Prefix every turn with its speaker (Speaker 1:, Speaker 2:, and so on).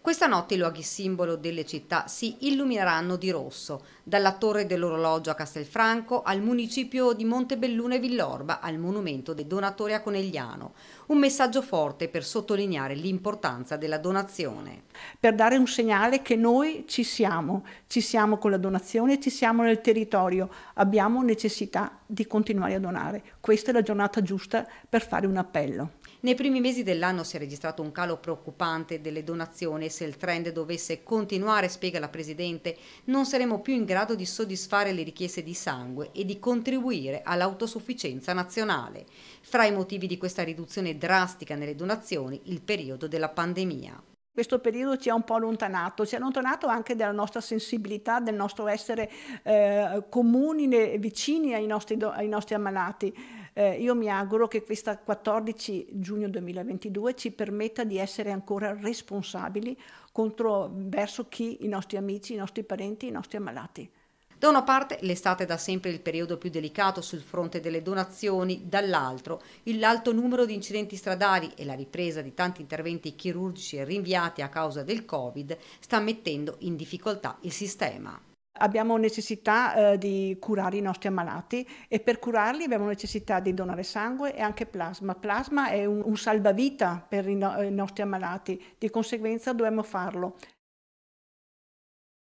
Speaker 1: Questa notte i luoghi simbolo delle città si illumineranno di rosso, dalla Torre dell'Orologio a Castelfranco al municipio di Montebelluna e Villorba al monumento dei donatori a Conegliano. Un messaggio forte per sottolineare l'importanza della donazione.
Speaker 2: Per dare un segnale che noi ci siamo, ci siamo con la donazione, ci siamo nel territorio, abbiamo necessità di continuare a donare. Questa è la giornata giusta per fare un appello.
Speaker 1: Nei primi mesi dell'anno si è registrato un calo preoccupante delle donazioni e se il trend dovesse continuare, spiega la Presidente, non saremo più in grado di soddisfare le richieste di sangue e di contribuire all'autosufficienza nazionale. Fra i motivi di questa riduzione drastica nelle donazioni, il periodo della pandemia questo periodo ci ha un po' allontanato, ci ha allontanato anche dalla nostra sensibilità, del nostro essere
Speaker 2: eh, comuni e vicini ai nostri, ai nostri ammalati. Eh, io mi auguro che questa 14 giugno 2022 ci permetta di essere ancora responsabili
Speaker 1: contro, verso chi, i nostri amici, i nostri parenti, i nostri ammalati. Da una parte l'estate è da sempre il periodo più delicato sul fronte delle donazioni, dall'altro l'alto numero di incidenti stradali e la ripresa di tanti interventi chirurgici rinviati a causa del Covid sta mettendo in difficoltà il sistema
Speaker 2: abbiamo necessità eh, di curare i nostri ammalati e per curarli abbiamo necessità di donare sangue e anche plasma. Plasma è un, un salvavita per i, no i nostri ammalati, di conseguenza dobbiamo farlo.